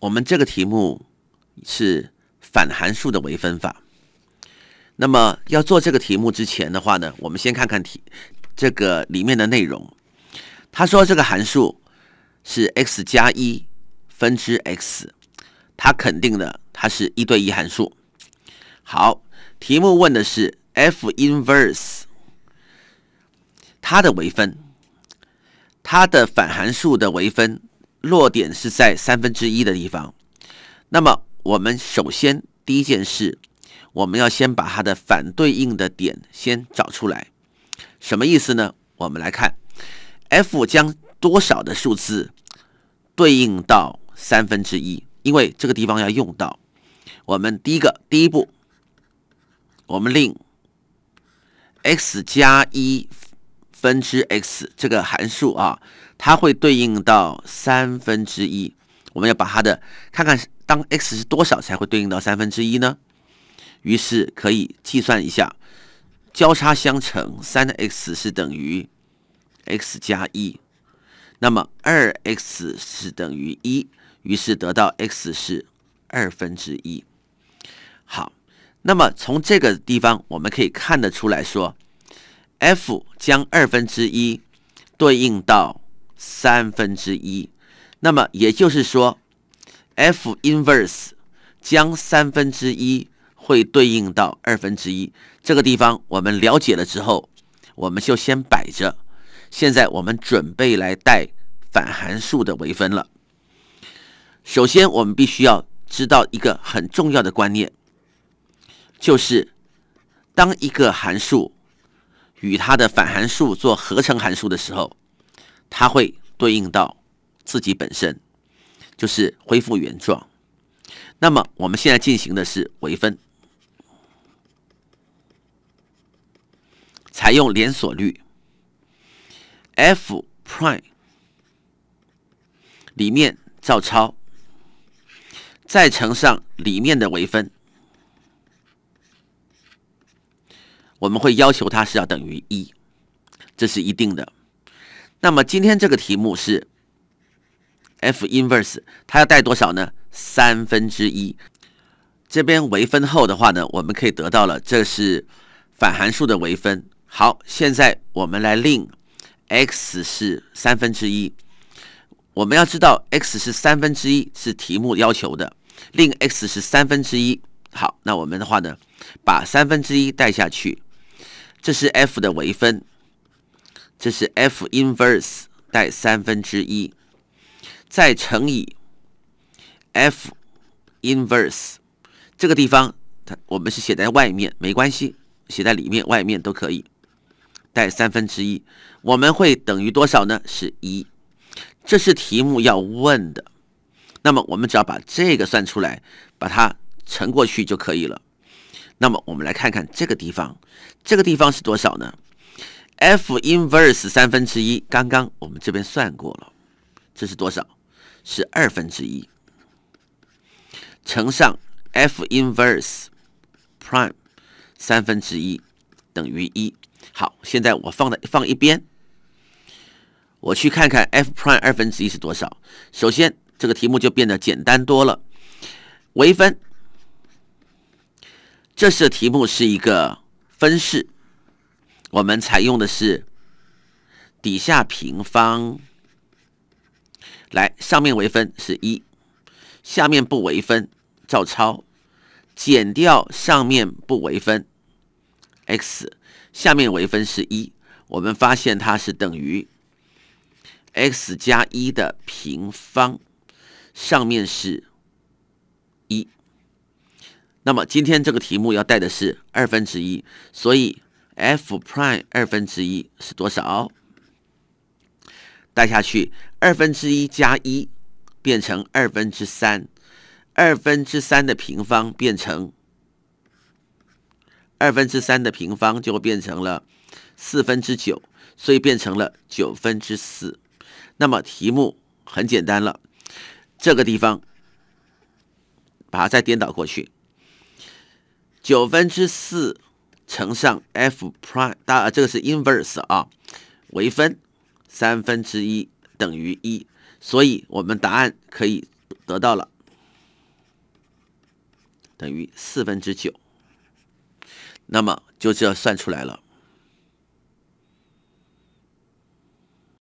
我们这个题目是反函数的微分法。那么要做这个题目之前的话呢，我们先看看题这个里面的内容。他说这个函数是 x 加一分之 x，它肯定的，它是一对一函数。好，题目问的是 f inverse 它的微分，它的反函数的微分。落点是在三分之一的地方。那么，我们首先第一件事，我们要先把它的反对应的点先找出来。什么意思呢？我们来看，f 将多少的数字对应到三分之一？因为这个地方要用到。我们第一个第一步，我们令 x 加一分之 x 这个函数啊。它会对应到三分之一，我们要把它的看看当 x 是多少才会对应到三分之一呢？于是可以计算一下，交叉相乘，三 x 是等于 x 加一，那么二 x 是等于一，于是得到 x 是二分之一。好，那么从这个地方我们可以看得出来说，f 将二分之一对应到。三分之一，那么也就是说，f inverse 将三分之一会对应到二分之一这个地方，我们了解了之后，我们就先摆着。现在我们准备来带反函数的微分了。首先，我们必须要知道一个很重要的观念，就是当一个函数与它的反函数做合成函数的时候。它会对应到自己本身，就是恢复原状。那么我们现在进行的是微分，采用连锁律，f prime 里面照抄，再乘上里面的微分，我们会要求它是要等于一，这是一定的。那么今天这个题目是 f inverse，它要带多少呢？三分之一。这边微分后的话呢，我们可以得到了，这是反函数的微分。好，现在我们来令 x 是三分之一。我们要知道 x 是三分之一是题目要求的，令 x 是三分之一。好，那我们的话呢，把三分之一带下去，这是 f 的微分。这是 f inverse 带三分之一，再乘以 f inverse，这个地方它我们是写在外面，没关系，写在里面，外面都可以，带三分之一，我们会等于多少呢？是一，这是题目要问的。那么我们只要把这个算出来，把它乘过去就可以了。那么我们来看看这个地方，这个地方是多少呢？f inverse 三分之一，刚刚我们这边算过了，这是多少？是二分之一乘上 f inverse prime 三分之一等于一。好，现在我放在放一边，我去看看 f prime 二分之一是多少。首先，这个题目就变得简单多了。微分，这是题目是一个分式。我们采用的是底下平方，来上面为分是一，下面不为分照抄，减掉上面不为分 x，下面为分是一，我们发现它是等于 x 加一的平方，上面是一，那么今天这个题目要带的是二分之一，所以。f prime 二分之一是多少？带下去，二分之一加一变成二分之三，二分之三的平方变成二分之三的平方就变成了四分之九，所以变成了九分之四。那么题目很简单了，这个地方把它再颠倒过去，九分之四。乘上 f prime 大，这个是 inverse 啊，微分三分之一等于一，所以我们答案可以得到了，等于四分之九，那么就这算出来了。